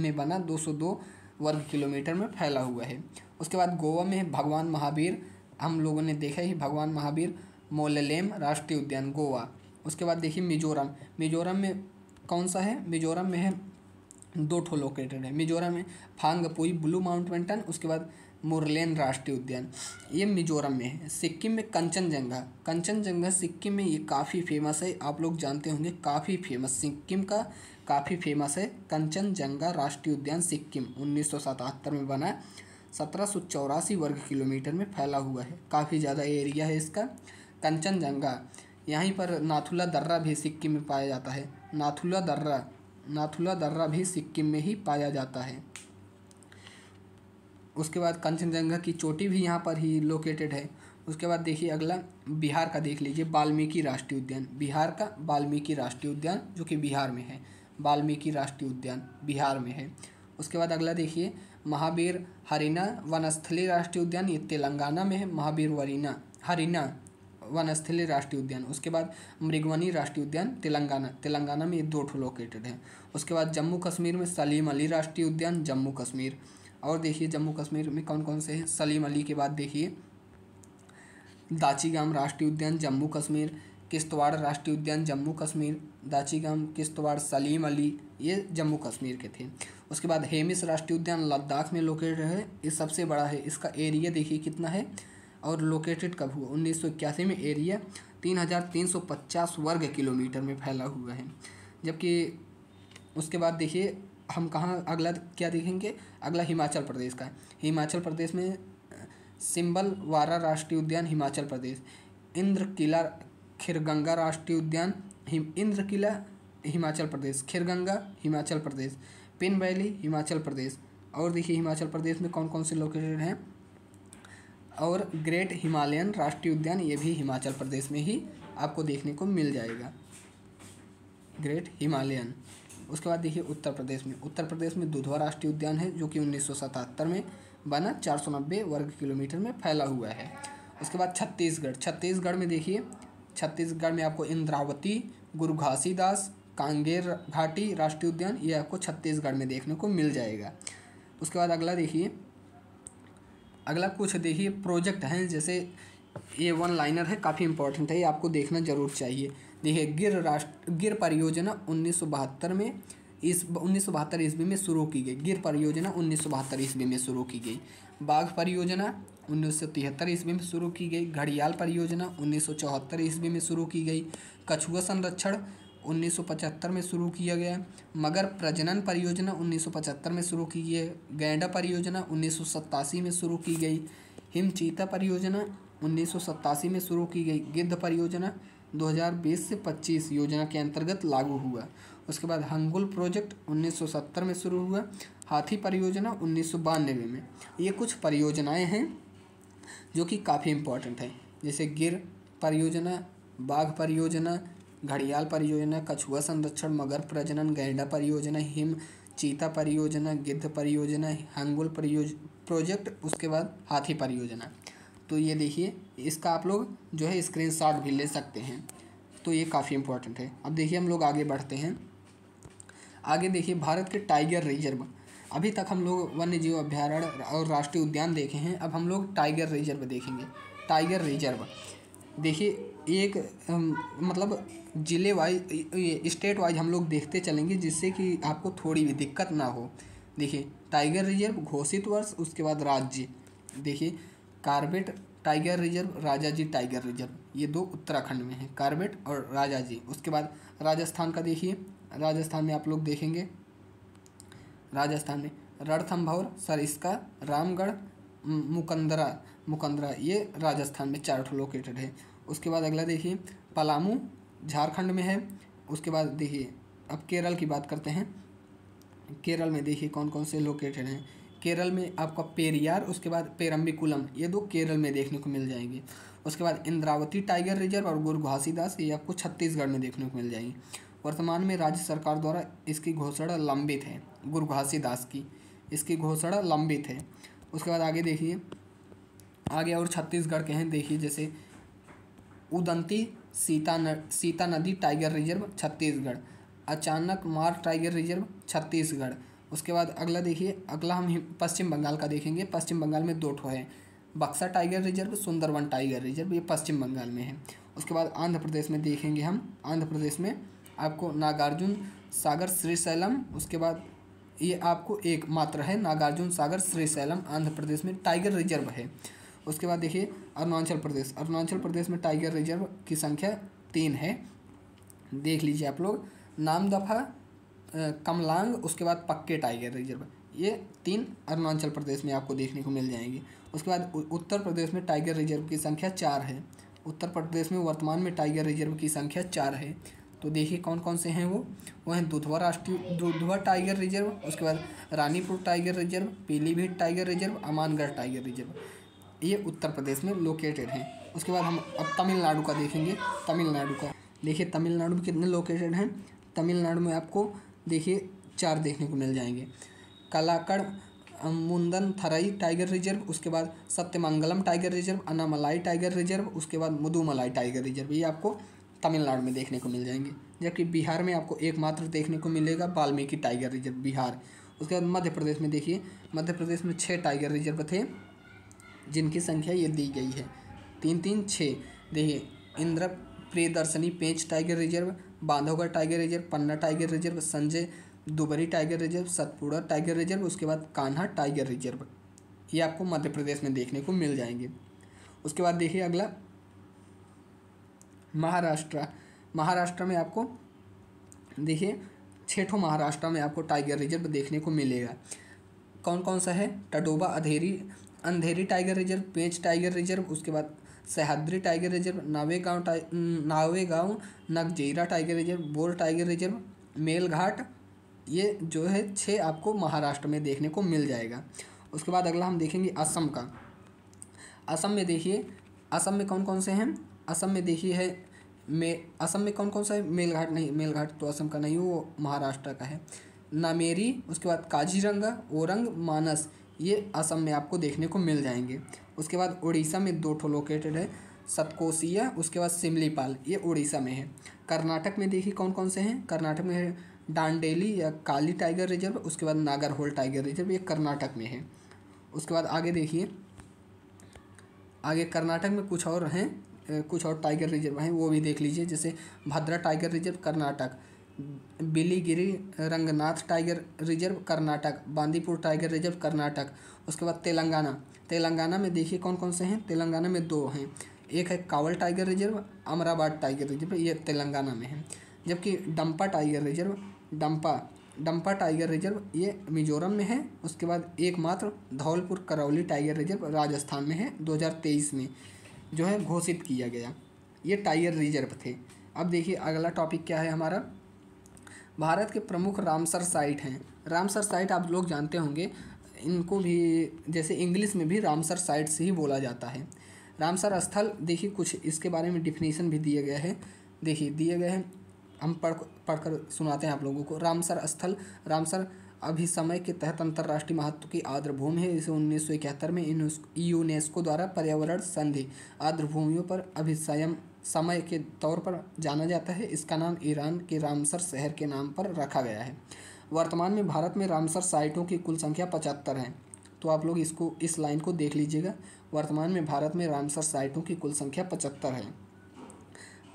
में बना 202 वर्ग किलोमीटर में फैला हुआ है उसके बाद गोवा में भगवान महावीर हम लोगों ने देखा ही भगवान महावीर मोललेम राष्ट्रीय उद्यान गोवा उसके बाद देखिए मिजोरम मिजोरम में कौन सा है मिजोरम में है दो ठो लोकेटेड है मिजोरम में फांगपुई ब्लू माउंट मेंटन उसके बाद मुरलेन राष्ट्रीय उद्यान ये मिजोरम में है सिक्किम में कंचनजंगा कंचनजंगा सिक्किम में ये काफ़ी फेमस है आप लोग जानते होंगे काफ़ी फेमस सिक्किम का काफ़ी फेमस है कंचनजंगा राष्ट्रीय उद्यान सिक्किम उन्नीस में बना है सत्रह वर्ग किलोमीटर में फैला हुआ है काफ़ी ज़्यादा एरिया है इसका कंचनजंगा यहीं पर नाथुला दर्रा भी सिक्किम में पाया जाता है नाथुला दर्रा नाथुला दर्रा भी सिक्किम में ही पाया जाता है उसके बाद कंचनजंगा की चोटी भी यहाँ पर ही लोकेटेड है उसके बाद देखिए अगला बिहार का देख लीजिए वाल्मीकि राष्ट्रीय उद्यान बिहार का वाल्मीकि राष्ट्रीय उद्यान जो कि बिहार में है वाल्मीकि राष्ट्रीय उद्यान बिहार में है उसके बाद अगला देखिए महावीर हरिना वनस्थली राष्ट्रीय उद्यान ये तेलंगाना में है महावीर वरीना हरिना वनस्थली राष्ट्रीय उद्यान उसके बाद मृगवनी राष्ट्रीय उद्यान तेलंगाना तेलंगाना में ये दो ठो लोकेटेड है उसके बाद जम्मू कश्मीर में सलीम अली राष्ट्रीय उद्यान जम्मू कश्मीर और देखिए जम्मू कश्मीर में कौन कौन से हैं सलीम अली के बाद देखिए दाचीगाम राष्ट्रीय उद्यान जम्मू कश्मीर किश्तवाड़ राष्ट्रीय उद्यान जम्मू कश्मीर दाचीगाम किश्तवाड़ सलीम अली ये जम्मू कश्मीर के थे उसके बाद हेमिस राष्ट्रीय उद्यान लद्दाख में लोकेटेड है ये सबसे बड़ा है इसका एरिया देखिए कितना है और लोकेटेड कब हुआ उन्नीस में एरिया 3,350 वर्ग किलोमीटर में फैला हुआ है जबकि उसके बाद देखिए हम कहाँ अगला क्या देखेंगे अगला हिमाचल प्रदेश का हिमाचल प्रदेश में सिंबल वारा राष्ट्रीय उद्यान हिमाचल प्रदेश इंद्र किला खिरगंगा राष्ट्रीय उद्यान इंद्र किला हिमाचल प्रदेश खिरगंगा हिमाचल प्रदेश पिन वैली हिमाचल प्रदेश और देखिए हिमाचल प्रदेश में कौन कौन से लोकेटेड हैं और ग्रेट हिमालयन राष्ट्रीय उद्यान ये भी हिमाचल प्रदेश में ही आपको देखने को मिल जाएगा ग्रेट हिमालयन उसके बाद देखिए उत्तर प्रदेश में उत्तर प्रदेश में दुधवा राष्ट्रीय उद्यान है जो कि उन्नीस में बना 490 वर्ग किलोमीटर में फैला हुआ है उसके बाद छत्तीसगढ़ छत्तीसगढ़ में देखिए छत्तीसगढ़ में आपको इंद्रावती गुरु घासीदास कांगेर घाटी राष्ट्रीय उद्यान ये आपको छत्तीसगढ़ में देखने को मिल जाएगा उसके बाद अगला देखिए अगला कुछ देखिए प्रोजेक्ट हैं जैसे ये वन लाइनर है काफ़ी इंपॉर्टेंट है ये आपको देखना जरूर चाहिए देखिए गिर राष्ट्र गिर परियोजना उन्नीस में इस उन्नीस सौ ईस्वी में शुरू की गई गिर परियोजना उन्नीस सौ बहत्तर ईस्वी में शुरू की गई बाघ परियोजना उन्नीस सौ तिहत्तर ईस्वी में शुरू की गई घड़ियाल परियोजना उन्नीस सौ चौहत्तर ईस्वी में शुरू की गई कछुआ संरक्षण 1975 में शुरू किया गया मगर प्रजनन परियोजना 1975 में शुरू की गई गैंडा परियोजना उन्नीस में शुरू की गई हिमचीता परियोजना उन्नीस में शुरू की गई गिद्ध परियोजना 2020 से 25 योजना के अंतर्गत लागू हुआ उसके बाद हंगुल प्रोजेक्ट 1970 में शुरू हुआ हाथी परियोजना उन्नीस में ये कुछ परियोजनाएं हैं जो कि काफ़ी इम्पोर्टेंट हैं जैसे गिर परियोजना बाघ परियोजना घड़ियाल परियोजना कछुआ संरक्षण मगर प्रजनन गैंडा परियोजना हिम चीता परियोजना गिद्ध परियोजना हंगुल परियोज प्रोजेक्ट उसके बाद हाथी परियोजना तो ये देखिए इसका आप लोग जो है स्क्रीन भी ले सकते हैं तो ये काफ़ी इंपॉर्टेंट है अब देखिए हम लोग आगे बढ़ते हैं आगे देखिए भारत के टाइगर रिजर्व अभी तक हम लोग वन्य जीव अभ्यारण्य और राष्ट्रीय उद्यान देखे हैं अब हम लोग टाइगर रिजर्व देखेंगे टाइगर रिजर्व देखिए एक मतलब ज़िले वाइज स्टेट वाइज हम लोग देखते चलेंगे जिससे कि आपको थोड़ी भी दिक्कत ना हो देखिए टाइगर रिजर्व घोषित वर्ष उसके बाद राज्य देखिए Corbett tiger reserve Raja ji tiger reserve ये दो उत्तराखंड में हैं कार्बेट और राजा जी उसके बाद राजस्थान का देखिए राजस्थान में आप लोग देखेंगे राजस्थान में रणथम्भौर सरिस्का रामगढ़ मुकंदरा मुकंदरा ये राजस्थान में चार लोकेटेड है उसके बाद अगला देखिए पलामू झारखंड में है उसके बाद देखिए अब केरल की बात करते हैं केरल में देखिए कौन कौन से लोकेटेड हैं केरल में आपका पेरियार उसके बाद पेरम्बिकुलम ये दो केरल में देखने को मिल जाएंगे उसके बाद इंद्रावती टाइगर रिजर्व और गुरु घासीदास ये आपको छत्तीसगढ़ में देखने को मिल जाएंगे वर्तमान में राज्य सरकार द्वारा इसकी घोषणा लंबित है गुरु घासीदास की इसकी घोषणा लंबित है उसके बाद आगे देखिए आगे और छत्तीसगढ़ के हैं देखिए जैसे उदंती सीता न सीता नदी टाइगर रिजर्व छत्तीसगढ़ अचानक मार्ग टाइगर रिजर्व छत्तीसगढ़ उसके बाद अगला देखिए अगला हम पश्चिम बंगाल का देखेंगे पश्चिम बंगाल में दो ठो है Buxa tiger reserve Sundarban tiger reserve ये पश्चिम बंगाल में है उसके बाद आंध्र प्रदेश में देखेंगे हम आंध्र प्रदेश में आपको नागार्जुन सागर श्रीशैलम उसके बाद ये आपको एक मात्र है नागार्जुन सागर श्रीशैलम आंध्र प्रदेश में टाइगर रिजर्व है उसके बाद देखिए अरुणाचल प्रदेश अरुणाचल प्रदेश में टाइगर रिजर्व की संख्या तीन है देख लीजिए आप लोग नाम दफ़ा कमलांग उसके बाद पक्के टाइगर रिजर्व ये तीन अरुणाचल प्रदेश में आपको देखने को मिल जाएंगे उसके बाद उत्तर प्रदेश में टाइगर रिजर्व की संख्या चार है उत्तर प्रदेश में वर्तमान में टाइगर रिजर्व की संख्या चार है तो देखिए कौन कौन से हैं वो वो हैं दुधवा राष्ट्रीय दुधवा टाइगर रिजर्व उसके बाद Ranipur tiger reserve Pilibhit tiger reserve Amangarh tiger reserve ये उत्तर प्रदेश में लोकेटेड हैं उसके बाद हम अब तमिलनाडु का देखेंगे तमिलनाडु का देखिए तमिलनाडु में कितने लोकेटेड हैं तमिलनाडु में आपको देखिए चार देखने को मिल जाएंगे कलाकड़ मुंदन थरई टाइगर रिजर्व उसके बाद Sathyamangalam tiger reserve Anamalai tiger reserve उसके बाद मधुमलाई टाइगर रिजर्व ये आपको तमिलनाडु में देखने को मिल जाएंगे जबकि बिहार में आपको एकमात्र देखने को मिलेगा वाल्मीकि टाइगर रिजर्व बिहार उसके बाद मध्य प्रदेश में देखिए मध्य प्रदेश में छः टाइगर रिजर्व थे जिनकी संख्या ये दी गई है तीन तीन छः देखिए Indira Priyadarshini Pench tiger reserve Bandhavgarh tiger reserve Panna tiger reserve Sanjay Dubri tiger reserve Satpura tiger reserve उसके बाद कान्हा टाइगर रिजर्व ये आपको मध्य प्रदेश में देखने को मिल जाएंगे उसके बाद देखिए अगला महाराष्ट्र महाराष्ट्र में आपको देखिए छठों महाराष्ट्र में आपको टाइगर रिजर्व देखने को मिलेगा कौन कौन सा है Tadoba Andheri Andheri tiger reserve Pench tiger reserve उसके बाद Sahyadri tiger reserve Navegaon tie Navegaon Nagzira tiger reserve Bor tiger reserve Melghat ये जो है छः आपको महाराष्ट्र में देखने को मिल जाएगा उसके बाद अगला हम देखेंगे असम का असम में देखिए असम में कौन कौन से हैं असम में देखिए है मे असम में कौन कौन सा है मेलघाट नहीं मेलघाट तो असम का नहीं वो महाराष्ट्र का है नामेरी उसके बाद काजीरंगा ओरंग मानस ये असम में आपको देखने को मिल जाएंगे उसके बाद उड़ीसा में दो ठो लोकेटेड है सतकोसिया उसके बाद सिमलीपाल ये उड़ीसा में है कर्नाटक में देखिए कौन कौन से हैं कर्नाटक में है डांडेली या काली टाइगर रिजर्व उसके बाद नागरहोल टाइगर रिजर्व ये कर्नाटक में है उसके बाद आगे देखिए आगे कर्नाटक में कुछ और हैं कुछ और टाइगर रिजर्व हैं वो भी देख लीजिए जैसे Bhadra tiger reserve Karnataka Biligiri Ranganatha tiger reserve Karnataka Bandipur tiger reserve Karnataka उसके बाद तेलंगाना तेलंगाना में देखिए कौन कौन से हैं तेलंगाना में दो हैं एक है Kawal tiger reserve Amrabad tiger reserve ये तेलंगाना में है जबकि Dampa tiger reserve Dampa Dampa tiger reserve ये मिजोरम में है उसके बाद एकमात्र धौलपुर करौली टाइगर रिजर्व राजस्थान में है 2023 में जो है घोषित किया गया ये टाइगर रिजर्व थे अब देखिए अगला टॉपिक क्या है हमारा भारत के प्रमुख रामसर साइट हैं रामसर साइट आप लोग जानते होंगे इनको भी जैसे इंग्लिश में भी रामसर साइट्स ही बोला जाता है रामसर स्थल देखिए कुछ इसके बारे में डिफिनेशन भी दिए गए हैं देखिए दिए गए हैं हम पढ़ पढ़कर सुनाते हैं आप लोगों को रामसर स्थल रामसर अभी समय के तहत अंतर्राष्ट्रीय महत्व की आर्द्रभूमि है इसे उन्नीस सौ इकहत्तर में यूनेस्को द्वारा पर्यावरण संधि आर्द्रभूमियों पर अभिसयम समय के तौर पर जाना जाता है इसका नाम ईरान के रामसर शहर के नाम पर रखा गया है वर्तमान में भारत में रामसर साइटों की कुल संख्या पचहत्तर है तो आप लोग इसको इस लाइन को देख लीजिएगा वर्तमान में भारत में रामसर साइटों की कुल संख्या पचहत्तर है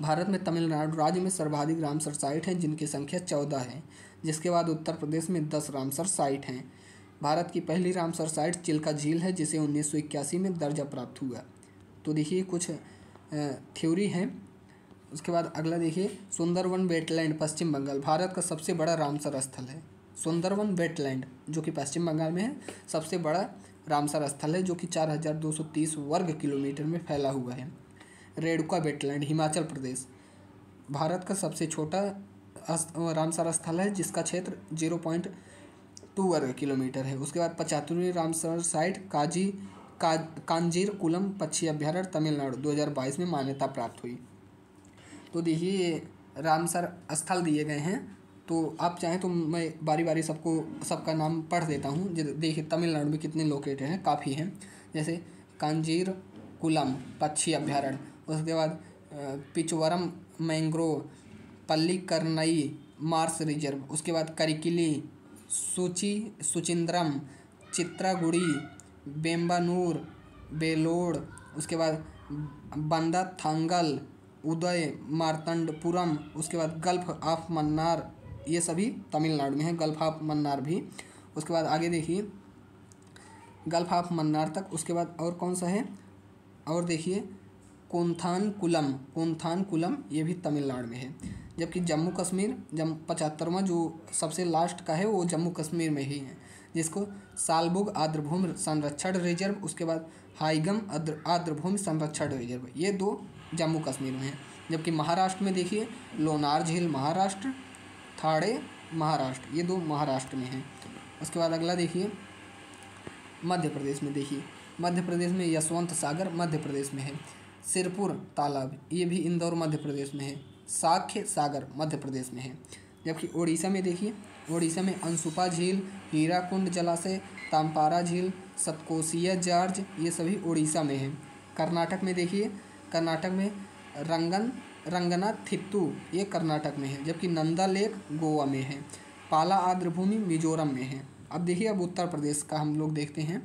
भारत में तमिलनाडु राज्य में सर्वाधिक रामसर साइट हैं जिनकी संख्या चौदह है जिसके बाद उत्तर प्रदेश में दस रामसर साइट हैं भारत की पहली रामसर साइट चिल्का झील है जिसे उन्नीस में दर्जा प्राप्त हुआ तो देखिए कुछ थ्योरी है उसके बाद अगला देखिए सुंदरवन वेटलैंड पश्चिम बंगाल भारत का सबसे बड़ा रामसर स्थल है सुंदरवन वेटलैंड जो कि पश्चिम बंगाल में है सबसे बड़ा रामसर स्थल है जो कि 4,230 वर्ग किलोमीटर में फैला हुआ है रेणुका वेटलैंड हिमाचल प्रदेश भारत का सबसे छोटा रामसर स्थल है जिसका क्षेत्र जीरो पॉइंट टू वर्ग किलोमीटर है उसके बाद पचहत्तरवीं रामसर साइट काजी का कांजीरकुलम पक्षी अभ्यारण्य तमिलनाडु 2022 में मान्यता प्राप्त हुई तो देखिए ये रामसर स्थल दिए गए हैं तो आप चाहें तो मैं बारी बारी सबको सबका नाम पढ़ देता हूँ देखिए तमिलनाडु में कितने लोकेट हैं काफ़ी हैं जैसे कांजीर कुलम पक्षी अभ्यारण्य उसके बाद पिचवरम मैंग्रोव पल्ली करनई मार्स रिजर्व उसके बाद करिकिली सूची सुचिंद्रम चित्रागुड़ी बेम्बानूर बेलोड़ उसके बाद बंदा थांगल उदय मार्तंडपुरम उसके बाद गल्फ ऑफ मन्नार ये सभी तमिलनाडु में है गल्फ ऑफ मन्नार भी उसके बाद आगे देखिए गल्फ ऑफ मन्नार तक उसके बाद और कौन सा है और देखिए कोंथान कुलम ये भी तमिलनाडु में है जबकि जम्मू कश्मीर जम पचहत्तरवा जो सबसे लास्ट का है वो जम्मू कश्मीर में ही है जिसको सालबुग आर्द्रभूमि संरक्षण रिजर्व उसके बाद हाइगम आर्द्रभूमि संरक्षण रिजर्व ये दो जम्मू कश्मीर में हैं जबकि महाराष्ट्र में देखिए लोनार झील महाराष्ट्र थाड़े महाराष्ट्र ये दो महाराष्ट्र में हैं उसके बाद अगला देखिए मध्य प्रदेश में देखिए मध्य प्रदेश में यशवंत सागर मध्य प्रदेश में है सिरपुर तालाब ये भी इंदौर मध्य प्रदेश में है साख्य सागर मध्य प्रदेश में है जबकि उड़ीसा में देखिए उड़ीसा में अंसुपा झील हीराकुंड जलाशय तामपारा झील सतकोसिया जार्ज ये सभी उड़ीसा में हैं कर्नाटक में देखिए कर्नाटक में रंगन रंगना थित्तू ये कर्नाटक में है जबकि नंदा लेक गोवा में है पाला आर्द्रभूमि मिजोरम में है अब देखिए अब उत्तर प्रदेश का हम लोग देखते हैं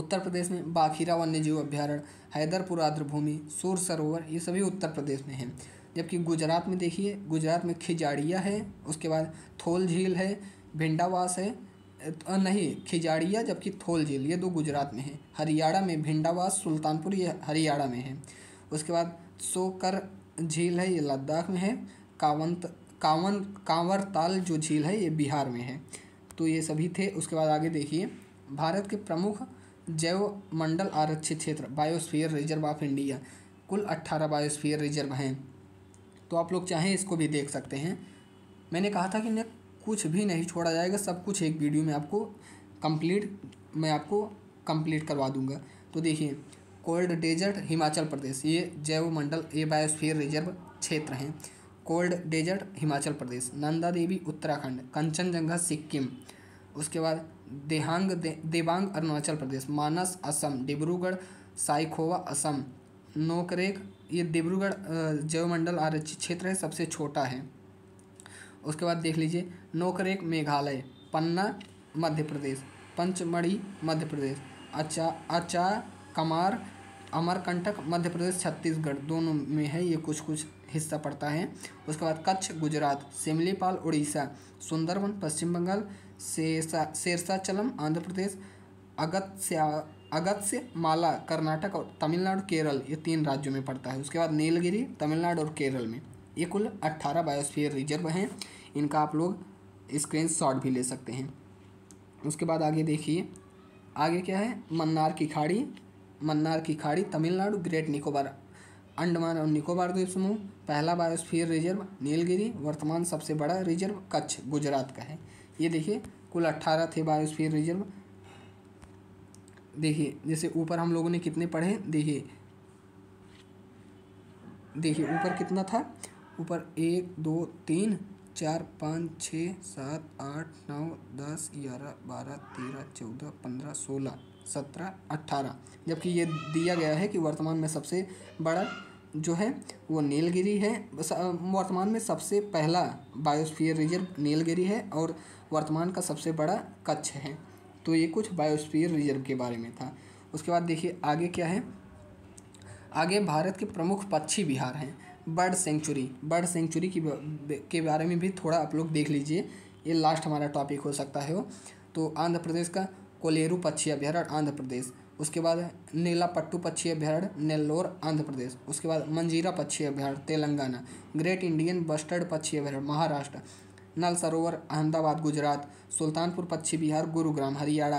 उत्तर प्रदेश में बाखीरा वन्यजीव अभ्यारण्य हैदरपुर आर्द्रभूमि सूर सरोवर ये सभी उत्तर प्रदेश में हैं जबकि गुजरात में देखिए गुजरात में खिजाड़िया है उसके बाद थोल झील है भिंडावास है नहीं खिजाड़िया जबकि थोल झील ये दो गुजरात में है हरियाणा में भिंडावास सुल्तानपुर ये हरियाणा में है उसके बाद सोकर झील है ये लद्दाख में है कावंत कावन कांवर ताल जो झील है ये बिहार में है तो ये सभी थे उसके बाद आगे देखिए भारत के प्रमुख जैव मंडल आरक्षित क्षेत्र बायोस्फीयर रिजर्व ऑफ इंडिया कुल अट्ठारह बायोस्फीयर रिजर्व हैं तो आप लोग चाहें इसको भी देख सकते हैं मैंने कहा था कि मैं कुछ भी नहीं छोड़ा जाएगा सब कुछ एक वीडियो में आपको कंप्लीट मैं आपको कंप्लीट करवा दूंगा तो देखिए कोल्ड डेजर्ट हिमाचल प्रदेश ये जैव मंडल ये बायोस्फीयर रिजर्व क्षेत्र हैं कोल्ड डेजर्ट हिमाचल प्रदेश नंदा देवी उत्तराखंड कंचनजंगा सिक्किम उसके बाद देहांग देवांग अरुणाचल प्रदेश मानस असम डिब्रूगढ़ साइखोवा असम नोकरेक ये डिब्रूगढ़ जैवमंडल आरक्षित क्षेत्र है सबसे छोटा है उसके बाद देख लीजिए नोकरेक मेघालय पन्ना मध्य प्रदेश पंचमढ़ी मध्य प्रदेश अचा अचा कमार अमरकंटक मध्य प्रदेश छत्तीसगढ़ दोनों में है ये कुछ कुछ हिस्सा पड़ता है उसके बाद कच्छ गुजरात सिमलीपाल उड़ीसा सुंदरबन पश्चिम बंगाल शेरसा शेरसाचलम आंध्र प्रदेश अगत अगत्य माला कर्नाटक और तमिलनाडु केरल ये तीन राज्यों में पड़ता है उसके बाद नीलगिरी तमिलनाडु और केरल में ये कुल अट्ठारह बायोस्फीयर रिजर्व हैं इनका आप लोग स्क्रीन शॉट भी ले सकते हैं उसके बाद आगे देखिए आगे क्या है मन्नार की खाड़ी मन्नार की खाड़ी तमिलनाडु ग्रेट निकोबार अंडमान और निकोबार द्वीप समूह पहला बायोस्फीयर रिजर्व नीलगिरी वर्तमान सबसे बड़ा रिजर्व कच्छ गुजरात का है ये देखिए कुल अट्ठारह थे बायोस्फीयर रिजर्व देखिए जैसे ऊपर हम लोगों ने कितने पढ़े देखिए देखिए ऊपर कितना था ऊपर एक दो तीन चार पाँच छः सात आठ नौ दस ग्यारह बारह तेरह चौदह पंद्रह सोलह सत्रह अट्ठारह जबकि ये दिया गया है कि वर्तमान में सबसे बड़ा जो है वो नीलगिरी है वर्तमान में सबसे पहला बायोस्फीयर रिजर्व नीलगिरी है और वर्तमान का सबसे बड़ा कच्छ है तो ये कुछ बायोस्फीयर रिजर्व के बारे में था उसके बाद देखिए आगे क्या है आगे भारत के प्रमुख पक्षी विहार हैं बर्ड सेंचुरी बर्ड सेंचुरी की के बारे में भी थोड़ा आप लोग देख लीजिए ये लास्ट हमारा टॉपिक हो सकता है वो तो आंध्र प्रदेश का कोलेरू पक्षी अभ्यारण्य आंध्र प्रदेश उसके बाद नीलापट्टू पक्षी अभ्यारण्य नेल्लोर आंध्र प्रदेश उसके बाद मंजीरा पक्षी अभ्यारण्य तेलंगाना ग्रेट इंडियन बस्टर्ड पक्षी अभ्यारण्य महाराष्ट्र नल सरोवर अहमदाबाद गुजरात सुल्तानपुर पक्षी बिहार गुरुग्राम हरियाणा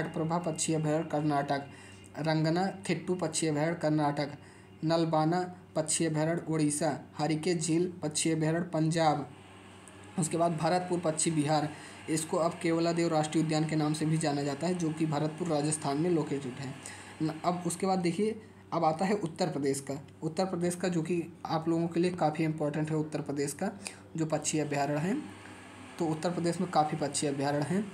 घटप्रभा पक्षी अभ्यारण्य कर्नाटक रंगना खिट्टू पक्षी अभ्यारण्य कर्नाटक नलबाना पक्षी अभ्यारण्य उड़ीसा हरिके झील पक्षी अभ्यारण्य पंजाब उसके बाद भरतपुर पक्षी बिहार इसको अब केवला देव राष्ट्रीय उद्यान के नाम से भी जाना जाता है जो कि भरतपुर राजस्थान में लोकेटेड है अब उसके बाद देखिए अब आता है उत्तर प्रदेश का उत्तर प्रदेश का जो कि आप लोगों के लिए काफ़ी इम्पोर्टेंट है उत्तर प्रदेश का जो पक्षी अभ्यारण्य है तो उत्तर प्रदेश में काफ़ी पक्षी अभ्यारण्य हैं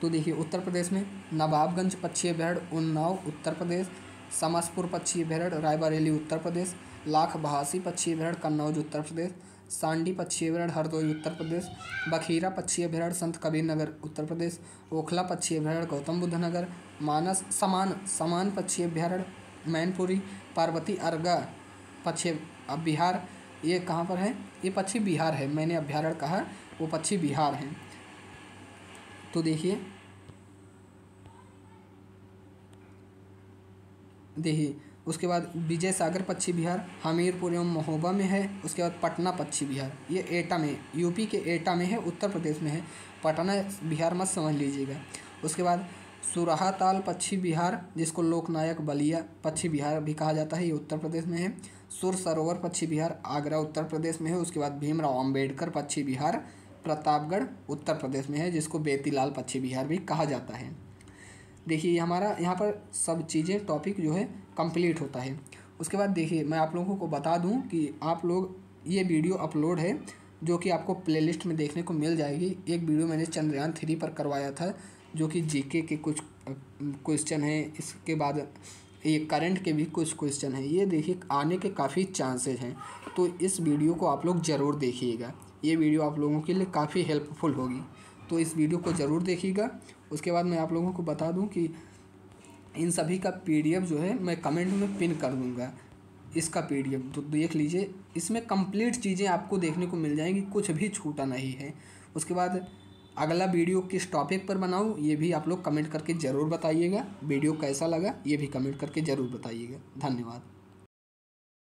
तो देखिए उत्तर प्रदेश में नवाबगंज पक्षी अभ्यारण उन्नाव उत्तर प्रदेश समसपुर पक्षी अभ्यारण रायबरेली उत्तर प्रदेश लाख बहासी पक्षी अभ्यारण कन्नौज उत्तर प्रदेश सांडी पक्षी अभ्यारण हरदोई उत्तर प्रदेश बखीरा पक्षी अभ्यारण संत कबीर नगर उत्तर प्रदेश ओखला पक्षी अभ्यारण गौतम बुद्ध नगर मानस समान समान पक्षी अभ्यारण्य मैनपुरी पार्वती अर्गा पश्चिम बिहार ये कहाँ पर है ये पश्चिम बिहार है मैंने अभ्यारण कहा वो पश्चिम बिहार है तो देखिए देखिए उसके बाद विजय सागर पश्चिम बिहार हमीरपुर एवं महोबा में है उसके बाद पटना पश्चिम बिहार ये एटा में यूपी के एटा में है उत्तर प्रदेश में है पटना बिहार मत समझ लीजिएगा उसके बाद सुराहा ताल पश्चिम बिहार जिसको लोकनायक बलिया पक्षी बिहार भी कहा जाता है ये उत्तर प्रदेश में है सुर सरोवर पक्षी बिहार आगरा उत्तर प्रदेश में है उसके बाद भीमराव अम्बेडकर पक्षी बिहार प्रतापगढ़ उत्तर प्रदेश में है जिसको बेतीलाल पक्षी बिहार भी कहा जाता है देखिए हमारा यहाँ पर सब चीज़ें टॉपिक जो है कंप्लीट होता है उसके बाद देखिए मैं आप लोगों को बता दूं कि आप लोग ये वीडियो अपलोड है जो कि आपको प्लेलिस्ट में देखने को मिल जाएगी एक वीडियो मैंने चंद्रयान थ्री पर करवाया था जो कि जीके के कुछ क्वेश्चन हैं इसके बाद ये करंट के भी कुछ क्वेश्चन हैं ये देखिए आने के काफ़ी चांसेस हैं तो इस वीडियो को आप लोग ज़रूर देखिएगा ये वीडियो आप लोगों के लिए काफ़ी हेल्पफुल होगी तो इस वीडियो को ज़रूर देखिएगा उसके बाद मैं आप लोगों को बता दूं कि इन सभी का पीडीएफ जो है मैं कमेंट में पिन कर दूंगा इसका पीडीएफ तो देख लीजिए इसमें कंप्लीट चीज़ें आपको देखने को मिल जाएंगी कुछ भी छूटा नहीं है उसके बाद अगला वीडियो किस टॉपिक पर बनाऊँ ये भी आप लोग कमेंट करके ज़रूर बताइएगा वीडियो कैसा लगा ये भी कमेंट करके ज़रूर बताइएगा धन्यवाद